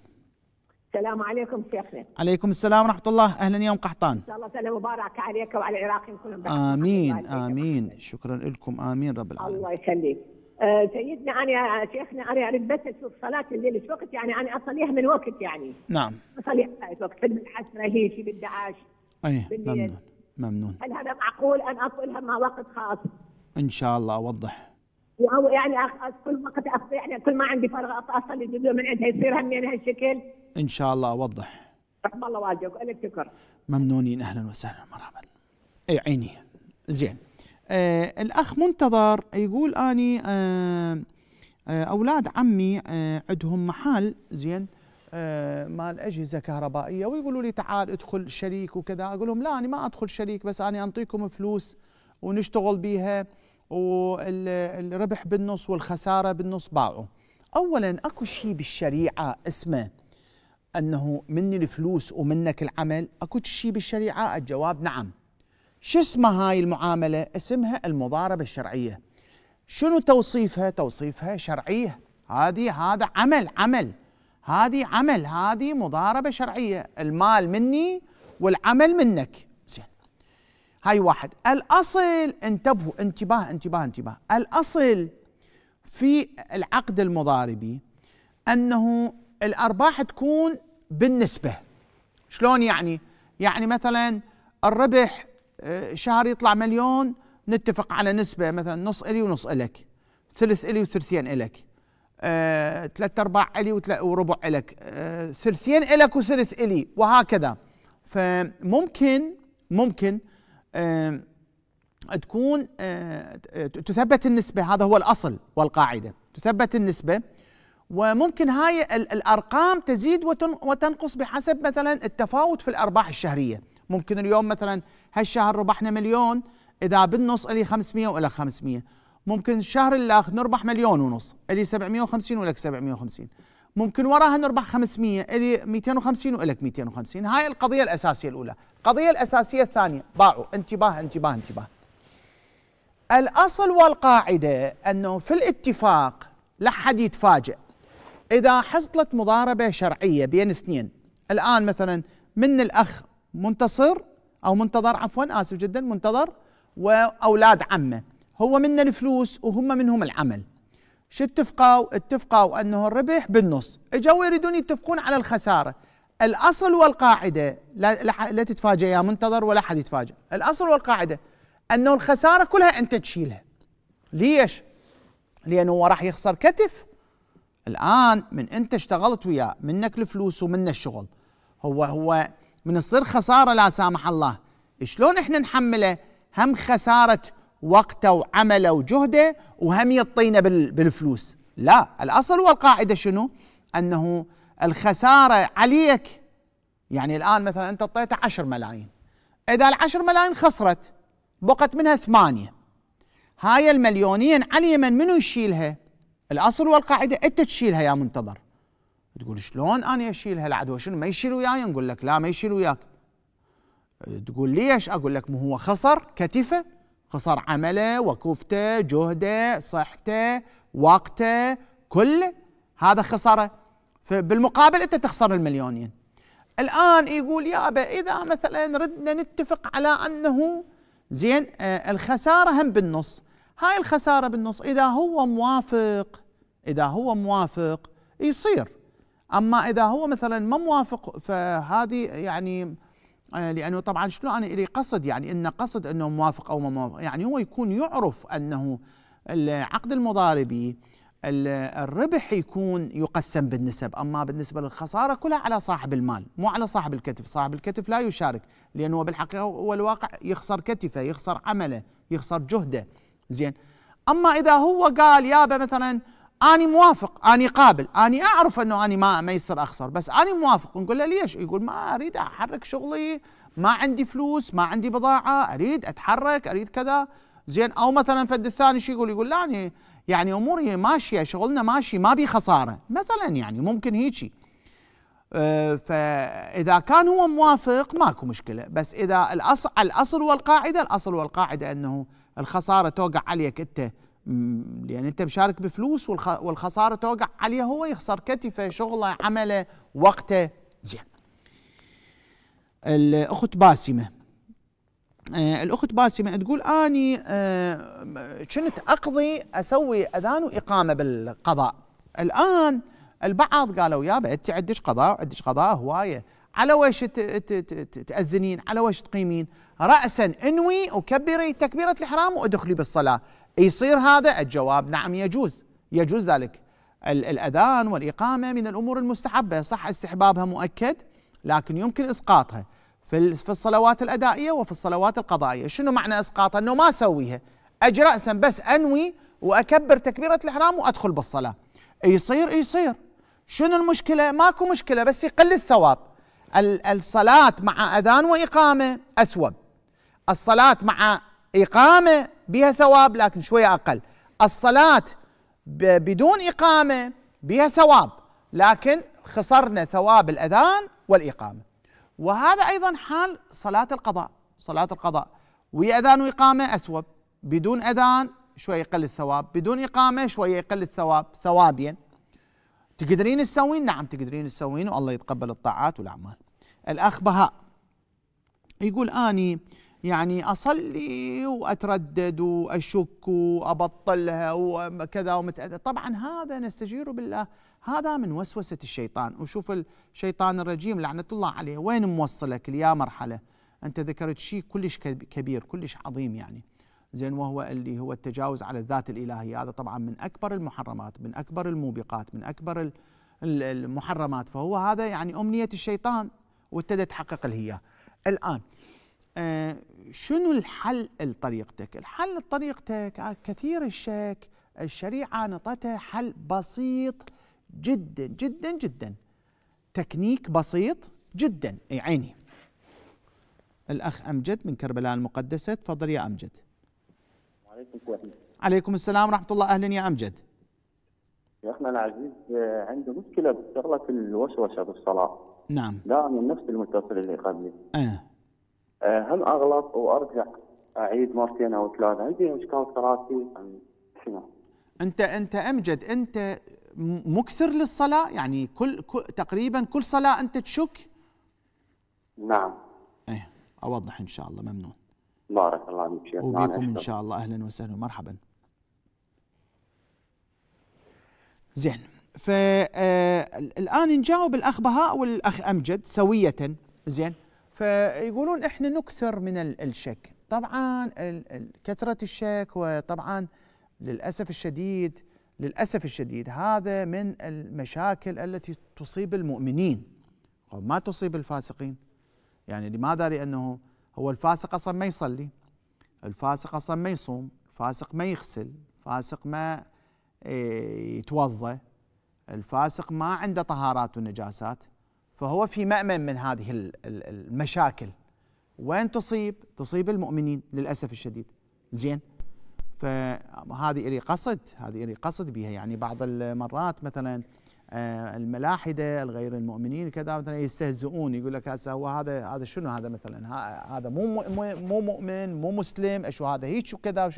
السلام عليكم شيخنا عليكم السلام ورحمه الله اهلا يا ام قحطان ان شاء الله سنه مباركه عليك وعلى العراقيين كلهم امين امين شكرا لكم امين رب العالمين الله يخليك آه، سيدنا أنا شيخنا أنا يعني بس أشوف صلاة الليل في وقت يعني أنا أصليها من وقت يعني نعم أصليها في وقت الحسرة هي شي بالدعاش أي ممنون ممنون هل هذا معقول أن أصلها مع وقت خاص؟ إن شاء الله أوضح أو يعني كل وقت أصلي يعني كل ما عندي فراغ أصلي من عندها يصير هم من يعني هالشكل إن شاء الله أوضح رحم الله والديك ولك شكر ممنونين أهلا وسهلا مرحبا أي عيني زين آه الأخ منتظر يقول أني آه آه أولاد عمي آه عندهم محل زين آه مال أجهزة كهربائية ويقولوا لي تعال ادخل شريك وكذا أقول لهم لا أنا ما أدخل شريك بس أنا أنطيكم فلوس ونشتغل بيها والربح بالنص والخسارة بالنص باعوا أولا أكو شيء بالشريعة اسمه أنه مني الفلوس ومنك العمل أكو شيء بالشريعة الجواب نعم شو اسمها هاي المعاملة؟ اسمها المضاربة الشرعية شنو توصيفها؟ توصيفها شرعية هذه هذا عمل عمل هذه عمل هذه مضاربة شرعية المال مني والعمل منك زين هاي واحد الأصل انتبهوا انتباه انتباه انتباه الأصل في العقد المضاربي أنه الأرباح تكون بالنسبة شلون يعني؟ يعني مثلا الربح شهر يطلع مليون نتفق على نسبة مثلا نص إلي ونص إلك ثلث إلي وثلثين إلك أه، ثلاثة أرباع إلي وربع إلك أه، ثلثين إلك وثلث إلي وهكذا فممكن ممكن أه، تكون آه، تثبت النسبة هذا هو الأصل والقاعدة تثبت النسبة وممكن هاي الأرقام تزيد وتنقص بحسب مثلا التفاوت في الأرباح الشهرية ممكن اليوم مثلا هالشهر ربحنا مليون اذا بالنص الي 500 والك 500 ممكن الشهر الاخر نربح مليون ونص الي 750 والك 750 ممكن وراها نربح 500 الي 250 والك 250 هاي القضيه الاساسيه الاولى القضيه الاساسيه الثانيه باعوا انتباه انتباه انتباه الاصل والقاعده انه في الاتفاق لا حد يتفاجئ اذا حصلت مضاربه شرعيه بين اثنين الان مثلا من الاخ منتصر او منتظر عفوا اسف جدا منتظر واولاد عمه هو منا الفلوس وهم منهم العمل شو اتفقوا اتفقوا انه الربح بالنص اجوا يريدون يتفقون على الخساره الاصل والقاعده لا, لا, لا تتفاجئ يا منتظر ولا حد يتفاجئ الاصل والقاعده انه الخساره كلها انت تشيلها ليش لانه هو راح يخسر كتف الان من انت اشتغلت وياه منك الفلوس ومنه الشغل هو هو من تصير خساره لا سامح الله شلون احنا نحمله هم خساره وقته وعمله وجهده وهم يطينا بالفلوس لا الاصل والقاعده شنو انه الخساره عليك يعني الان مثلا انت اعطيته 10 ملايين اذا العشر ملايين خسرت بقت منها ثمانيه هاي المليونين علي من منو يشيلها الاصل والقاعده انت تشيلها يا منتظر تقول شلون انا اشيل هالعدوى شنو ما يشيل وياي نقول لك لا ما يشيل وياك تقول ليش اقول لك مو هو خسر كتفه خسر عمله وكفته جهده صحته وقته كله هذا خساره فبالمقابل انت تخسر المليونين الان يقول يا ابا اذا مثلا ردنا نتفق على انه زين آه، الخساره هم بالنص هاي الخساره بالنص اذا هو موافق اذا هو موافق يصير اما اذا هو مثلا ما موافق فهذه يعني آه، لانه طبعا شنو انا الي قصد يعني ان قصد انه موافق او ما موافق يعني هو يكون يعرف انه العقد المضاربي الربح يكون يقسم بالنسب اما بالنسبه للخساره كلها على صاحب المال مو على صاحب الكتف صاحب الكتف لا يشارك لانه بالحقيقه هو الواقع يخسر كتفه يخسر عمله يخسر جهده زين اما اذا هو قال يابا مثلا أنا موافق أنا قابل أنا أعرف أنه أنا ما ما يصير أخسر بس أنا موافق نقول له ليش يقول ما أريد أحرك شغلي ما عندي فلوس ما عندي بضاعة أريد أتحرك أريد كذا زين أو مثلا فد الثاني شو يقول يقول لا أنا يعني أموري ماشية شغلنا ماشي ما بي خسارة مثلا يعني ممكن هيجي أه فإذا كان هو موافق ماكو مشكلة بس إذا الأصل, الأصل والقاعدة الأصل والقاعدة أنه الخسارة توقع عليك أنت يعني انت مشارك بفلوس والخساره توقع عليه هو يخسر كتفه شغله عمله وقته زين الاخت باسمه آه، الاخت باسمه تقول اني آه، كنت اقضي اسوي اذان واقامه بالقضاء الان البعض قالوا يا انت عندك قضاء عندك قضاء هوايه على وش تأذنين على وش تقيمين رأسا انوي وكبري تكبيرة الإحرام وادخلي بالصلاة يصير هذا الجواب نعم يجوز يجوز ذلك الأذان والإقامة من الأمور المستحبة صح استحبابها مؤكد لكن يمكن إسقاطها في الصلوات الأدائية وفي الصلوات القضائية شنو معنى إسقاطها أنه ما أسويها أجي رأسا بس أنوي وأكبر تكبيرة الإحرام وأدخل بالصلاة يصير يصير شنو المشكلة ماكو مشكلة بس يقل الثواب الصلاة مع أذان وإقامة أثوب الصلاة مع إقامة بها ثواب لكن شوية أقل الصلاة بدون إقامة بها ثواب لكن خسرنا ثواب الأذان والإقامة وهذا أيضا حال صلاة القضاء صلاة القضاء ويا أذان وإقامة أثوب بدون أذان شوية يقل الثواب بدون إقامة شوية يقل الثواب ثوابيا تقدرين تسوين نعم تقدرين تسوين والله يتقبل الطاعات والأعمال الأخ بهاء يقول أني يعني اصلي واتردد واشك وابطلها وكذا ومتأذى طبعا هذا نستجير بالله هذا من وسوسه الشيطان وشوف الشيطان الرجيم لعنه الله عليه وين موصلك يا مرحله انت ذكرت شيء كلش كبير كلش عظيم يعني زين وهو اللي هو التجاوز على الذات الالهيه هذا طبعا من اكبر المحرمات من اكبر الموبقات من اكبر المحرمات فهو هذا يعني امنيه الشيطان وابتدت تحقق الهيه الان آه، شنو الحل لطريقتك؟ الحل لطريقتك آه، كثير الشك الشريعة نطتها حل بسيط جدا جدا جدا تكنيك بسيط جدا اي عيني الأخ أمجد من كربلاء المقدسة تفضل يا أمجد عليكم السلام عليكم السلام ورحمة الله أهلا يا أمجد يا أخنا العزيز آه، عنده مشكلة بشغلة الوسوسة بالصلاة نعم دائما نفس المتصل اللي قبلي آه. هل آه، اغلط وارجع اعيد مرتين او ثلاثه؟ عندي مشكلة اشكال صلاتي ام شنو؟ انت انت امجد انت مكثر للصلاه يعني كل, كل تقريبا كل صلاه انت تشك؟ نعم ايه اوضح ان شاء الله ممنون بارك الله فيك وبكم ان شاء الله اهلا وسهلا ومرحبا زين فالان آه، نجاوب الاخ بهاء والاخ امجد سويه زين فيقولون احنا نكثر من الشك طبعا كثرة الشك وطبعا للأسف الشديد للأسف الشديد هذا من المشاكل التي تصيب المؤمنين ما تصيب الفاسقين يعني لماذا لأنه هو الفاسق أصلا ما يصلي الفاسق أصلا ما يصوم الفاسق ما يغسل الفاسق ما إيه، يتوضأ الفاسق ما عنده طهارات ونجاسات فهو في مأمن من هذه المشاكل وين تصيب؟ تصيب المؤمنين للأسف الشديد زين فهذه إلي قصد هذه إلي قصد بها يعني بعض المرات مثلا آه، الملاحده الغير المؤمنين كذا مثلا يستهزئون يقول لك هسه هو هذا هذا شنو هذا مثلا هذا مو مو مؤمن مو مسلم اشو هذا هيك وكذا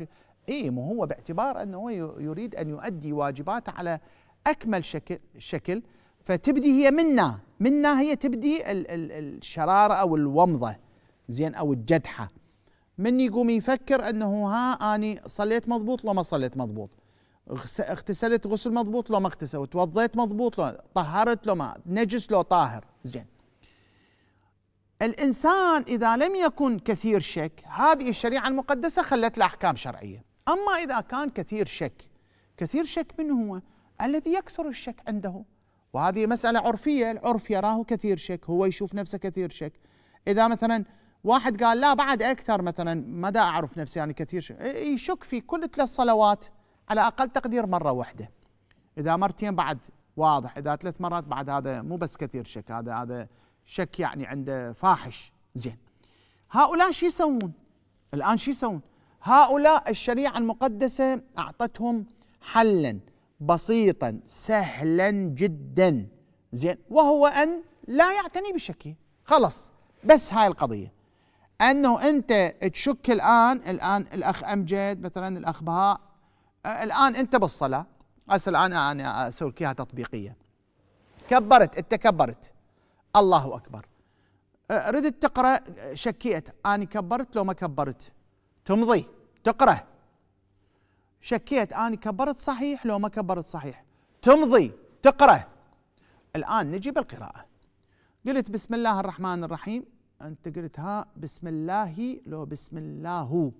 اي مو هو باعتبار انه يريد ان يؤدي واجباته على اكمل شكل شكل فتبدي هي منا من ناحيه تبدي الشراره او الومضه زين او الجدحه من يقوم يفكر انه ها اني صليت مضبوط لو ما صليت مضبوط اغتسلت غسل مضبوط لو ما اغتسلت توضيت مضبوط لو طهرت لو ما نجس لو طاهر زين الانسان اذا لم يكن كثير شك هذه الشريعه المقدسه خلت له احكام شرعيه اما اذا كان كثير شك كثير شك من هو الذي يكثر الشك عنده وهذه مسألة عرفية العرف يراه كثير شك هو يشوف نفسه كثير شك إذا مثلا واحد قال لا بعد أكثر مثلا مدى أعرف نفسي يعني كثير شك يشك في كل ثلاث صلوات على أقل تقدير مرة واحدة إذا مرتين بعد واضح إذا ثلاث مرات بعد هذا مو بس كثير شك هذا هذا شك يعني عنده فاحش زين هؤلاء شو يسوون الآن شو يسوون هؤلاء الشريعة المقدسة أعطتهم حلا بسيطا سهلا جدا زين وهو ان لا يعتني بالشكي خلص بس هاي القضيه انه انت تشك الان الان الاخ امجد مثلا الاخ بهاء أه، الان انت بالصلاه هسه الان انا اسوي لك اياها تطبيقيه كبرت انت كبرت الله اكبر أه، ردت تقرا شكيت اني كبرت لو ما كبرت تمضي تقرا شكيت اني كبرت صحيح لو ما كبرت صحيح تمضي تقرا الان نجي بالقراءه قلت بسم الله الرحمن الرحيم انت قلت ها بسم الله لو بسم الله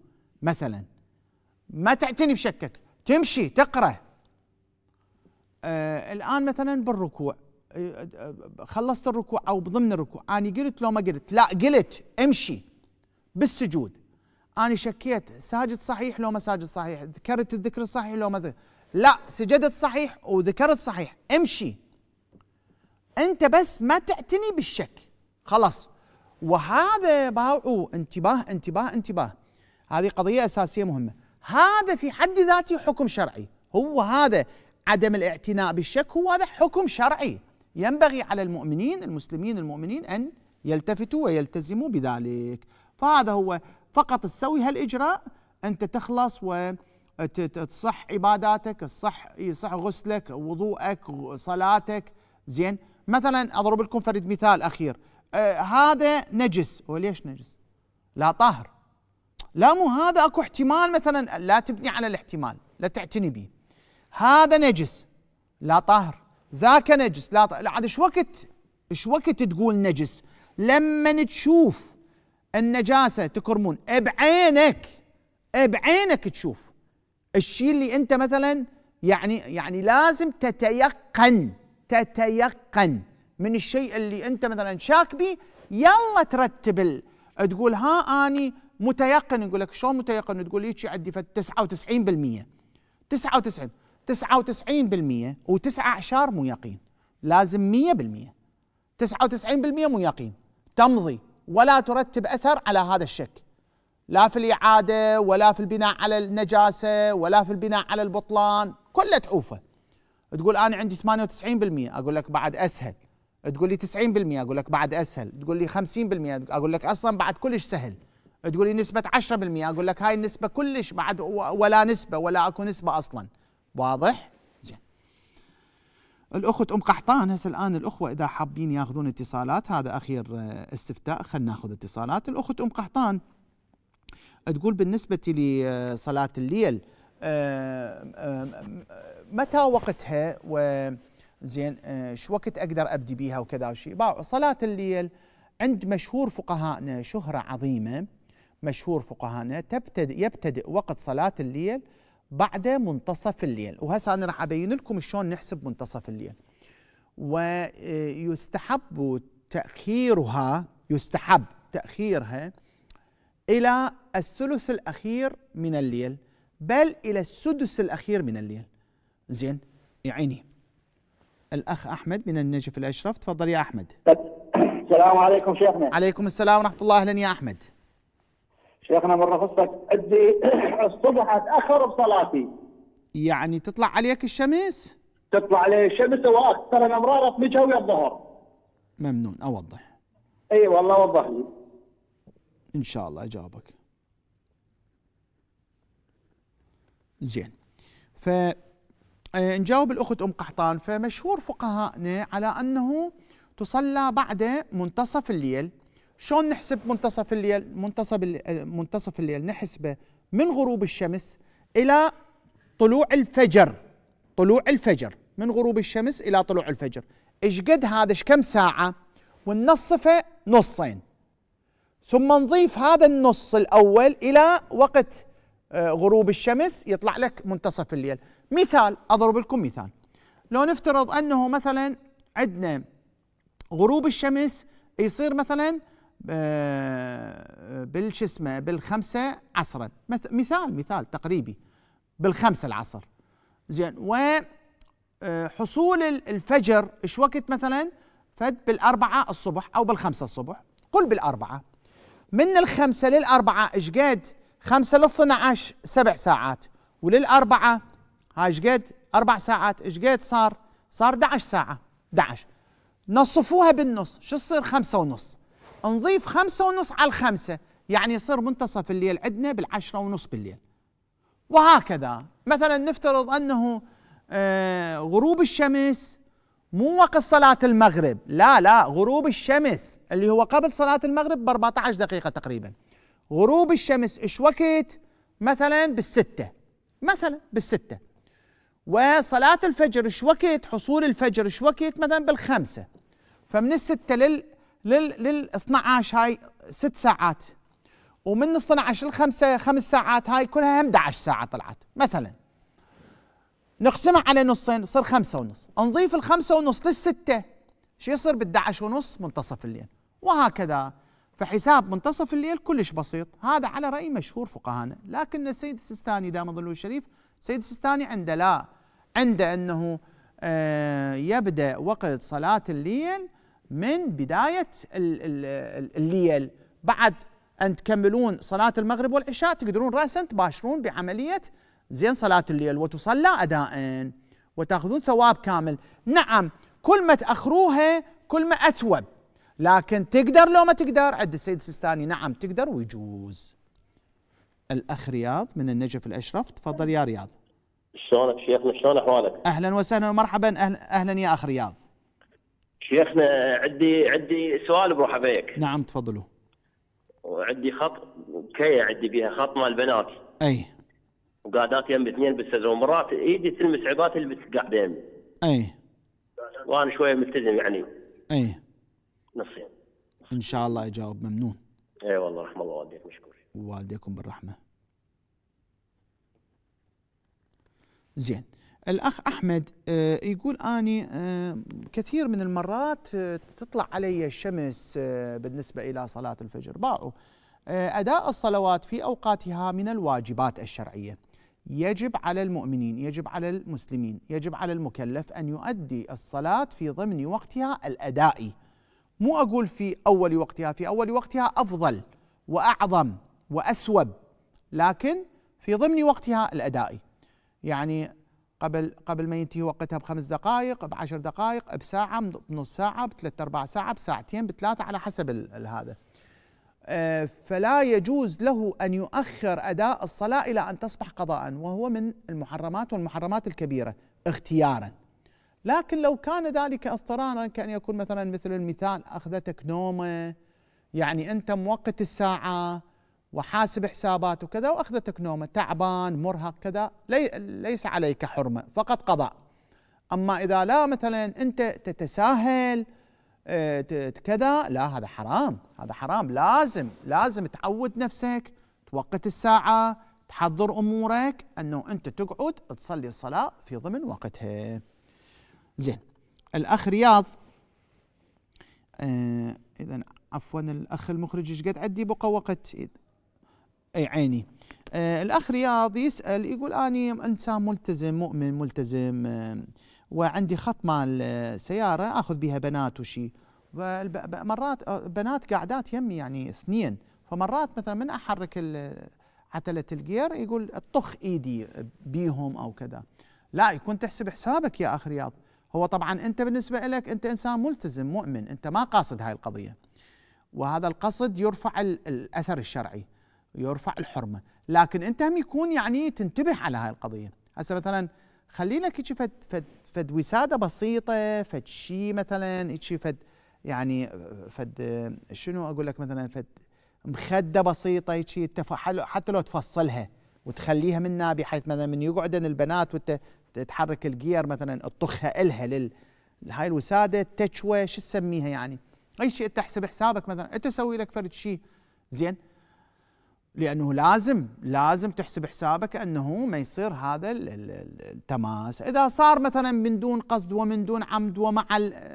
مثلا ما تعتني بشكك تمشي تقرا آه الان مثلا بالركوع آه، آه، خلصت الركوع او ضمن الركوع انا قلت لو ما قلت لا قلت امشي بالسجود أنا شكيت ساجد صحيح لو ما ساجد صحيح ذكرت الذكر الصحيح لو ما ذكرت لا سجدت صحيح وذكرت صحيح امشي أنت بس ما تعتني بالشك خلاص وهذا باعوا انتباه انتباه انتباه هذه قضية أساسية مهمة هذا في حد ذاته حكم شرعي هو هذا عدم الاعتناء بالشك هو هذا حكم شرعي ينبغي على المؤمنين المسلمين المؤمنين أن يلتفتوا ويلتزموا بذلك فهذا هو فقط تسوي هالاجراء انت تخلص و تصح عباداتك تصح يصح غسلك وضوءك صلاتك زين مثلا اضرب لكم فرد مثال اخير آه هذا نجس هو ليش نجس لا طاهر لا مو هذا اكو احتمال مثلا لا تبني على الاحتمال لا تعتني به هذا نجس لا طاهر ذاك نجس لا عاد ايش وقت ايش وقت تقول نجس لما تشوف النجاسه تكرمون بعينك بعينك تشوف الشيء اللي انت مثلا يعني يعني لازم تتيقن تتيقن من الشيء اللي انت مثلا شاك به يلا ترتب تقول ها اني متيقن يقول لك شلون متيقن تقول هيك عندي 99% 99 99% وتسعة اعشار مو يقين لازم 100% 99% مو يقين تمضي ولا ترتب أثر على هذا الشك لا في الإعادة ولا في البناء على النجاسة ولا في البناء على البطلان كله تعوفه تقول أنا عندي 98% أقول لك بعد أسهل تقول لي 90% أقول لك بعد أسهل تقول لي 50% أقول لك أصلا بعد كلش سهل تقول لي نسبة 10% أقول لك هاي النسبة كلش بعد ولا نسبة ولا أكو نسبة أصلا واضح؟ الاخت ام قحطان هسه الان الاخوه اذا حابين ياخذون اتصالات هذا اخير آه، استفتاء خلينا ناخذ اتصالات الاخت ام قحطان تقول بالنسبه لصلاه آه، الليل آه، متى وقتها و زين شو وقت اقدر ابدي بيها وكذا وشيء صلاه الليل عند مشهور فقهائنا شهره عظيمه مشهور فقهائنا تبتدئ يبتدئ وقت صلاه الليل بعد منتصف الليل وهسه انا راح ابين لكم شلون نحسب منتصف الليل ويستحب تاخيرها يستحب تاخيرها الى الثلث الاخير من الليل بل الى السدس الاخير من الليل زين يا عيني الاخ احمد من النجف الاشرف تفضل يا احمد طيب، السلام عليكم شيخنا عليكم السلام ورحمه الله اهلا يا احمد شيخنا مره فصلك ادي <clears throat> الصبح اتاخر بصلاتي يعني تطلع عليك الشمس؟ تطلع عليه الشمس واكثر الامرار اطلقها ويا الظهر ممنون اوضح اي أيوة والله وضح لي ان شاء الله اجاوبك زين ف آه، نجاوب الاخت ام قحطان فمشهور فقهائنا على انه تصلى بعد منتصف الليل شلون نحسب منتصف الليل منتصف آه، منتصف الليل نحسبه من غروب الشمس الى طلوع الفجر طلوع الفجر من غروب الشمس الى طلوع الفجر ايش قد هذا ايش كم ساعه وننصفه نصين ثم نضيف هذا النص الاول الى وقت آه، غروب الشمس يطلع لك منتصف الليل مثال اضرب لكم مثال لو نفترض انه مثلا عندنا غروب الشمس يصير مثلا آه، بالش اسمه بالخمسة عصرا مثال مثال تقريبي بالخمسة العصر زين وحصول آه، الفجر ايش وقت مثلا فد بالأربعة الصبح أو بالخمسة الصبح قل بالأربعة من الخمسة للأربعة ايش قد خمسة للثنى عشر سبع ساعات وللأربعة هاي ايش قد أربع ساعات ايش قد صار صار 11 ساعة 11 نصفوها بالنص شو تصير خمسة ونص نضيف خمسة ونص على الخمسة يعني يصير منتصف الليل عندنا بالعشرة ونص بالليل وهكذا مثلا نفترض أنه آه، غروب الشمس مو وقت صلاة المغرب لا لا غروب الشمس اللي هو قبل صلاة المغرب ب 14 دقيقة تقريبا غروب الشمس ايش وقت مثلا بالستة مثلا بالستة وصلاة الفجر ايش وقت حصول الفجر ايش وقت مثلا بالخمسة فمن الستة لل لل لل 12 هاي ست ساعات ومن 12 للخمسة خمس ساعات هاي كلها هم 11 ساعة طلعت مثلا نقسمها على نصين صار خمسة ونص نضيف الخمسة ونص للستة شو يصير بال 11 ونص منتصف الليل وهكذا فحساب منتصف الليل كلش بسيط هذا على رأي مشهور فقهانا لكن السيد السيستاني دام ظله الشريف السيد السيستاني عنده لا عنده أنه آه، يبدأ وقت صلاة الليل من بداية الليل بعد أن تكملون صلاة المغرب والعشاء تقدرون رأسا تباشرون بعملية زين صلاة الليل وتصلى أداء وتأخذون ثواب كامل نعم كل ما تأخروها كل ما أثوب لكن تقدر لو ما تقدر عند السيد السيستاني نعم تقدر ويجوز الأخ رياض من النجف الأشرف تفضل يا رياض شلونك شيخنا شلون أحوالك أهلا وسهلا ومرحبا أهلا, أهلا يا أخ رياض شيخنا عندي عندي سؤال بروح بيك نعم تفضلوا وعندي خط كي عندي بها خط مال بنات اي وقعدات يم اثنين بالسدر ومرات ايدي تلمس عبات البس قاعد اي وانا شويه ملتزم يعني اي نصين ان شاء الله يجاوب ممنون اي والله رحم الله والديك مشكور ووالديكم بالرحمه زين الاخ احمد آه، يقول اني آه، كثير من المرات آه، تطلع علي الشمس بالنسبه الى صلاه الفجر باعوا اداء الصلوات في اوقاتها من الواجبات الشرعيه يجب على المؤمنين يجب على المسلمين يجب على المكلف ان يؤدي الصلاه في ضمن وقتها الادائي مو اقول في اول وقتها في اول وقتها افضل واعظم واسوب لكن في ضمن وقتها الادائي يعني قبل قبل ما ينتهي وقتها بخمس دقائق بعشر دقائق بساعة بنص ساعة بثلاث أربع ساعة بساعتين بثلاثة على حسب هذا آه، فلا يجوز له أن يؤخر أداء الصلاة إلى أن تصبح قضاء وهو من المحرمات والمحرمات الكبيرة اختيارا لكن لو كان ذلك اضطرارا كأن يكون مثلا مثل المثال أخذتك نومة يعني أنت موقت الساعة وحاسب حسابات وكذا واخذتك نومه تعبان مرهق كذا لي ليس عليك حرمه فقط قضاء اما اذا لا مثلا انت تتساهل آه، كذا لا هذا حرام هذا حرام لازم لازم تعود نفسك توقت الساعه تحضر امورك انه انت تقعد تصلي الصلاه في ضمن وقتها زين الاخ رياض آه اذا عفوا الاخ المخرج ايش قد عندي بقى وقت اي عيني آه الاخ رياض يسال يقول اني انسان ملتزم مؤمن ملتزم آه وعندي خط مال سياره اخذ بها بنات وشي مرات آه، بنات قاعدات يمي يعني اثنين فمرات مثلا من احرك عتله الجير يقول طخ ايدي بيهم او كذا لا يكون تحسب حسابك يا اخ رياض هو طبعا انت بالنسبه لك انت انسان ملتزم مؤمن انت ما قاصد هاي القضيه وهذا القصد يرفع الاثر الشرعي يرفع الحرمه لكن انت هم يكون يعني تنتبه على هاي القضيه هسه مثلا خلي لك هيك فد فد فد وساده بسيطه فد شيء مثلا هيك فد يعني فد شنو اقول لك مثلا فد مخده بسيطه هيك حتى لو تفصلها وتخليها منها بحيث مثلا من يقعدن البنات وانت تحرك الجير مثلا تطخها الها لل هاي الوساده تشوى شو تسميها يعني اي شيء تحسب حسابك مثلا انت تسوي لك فرد شيء زين لانه لازم لازم تحسب حسابك انه ما يصير هذا التماس، اذا صار مثلا من دون قصد ومن دون عمد ومع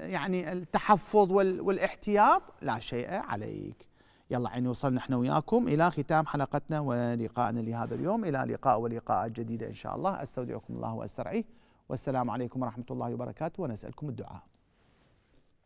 يعني التحفظ والاحتياط لا شيء عليك. يلا عيني وصلنا احنا وياكم الى ختام حلقتنا ولقائنا لهذا اليوم، الى لقاء ولقاءات جديده ان شاء الله، استودعكم الله واسترعيه والسلام عليكم ورحمه الله وبركاته ونسالكم الدعاء.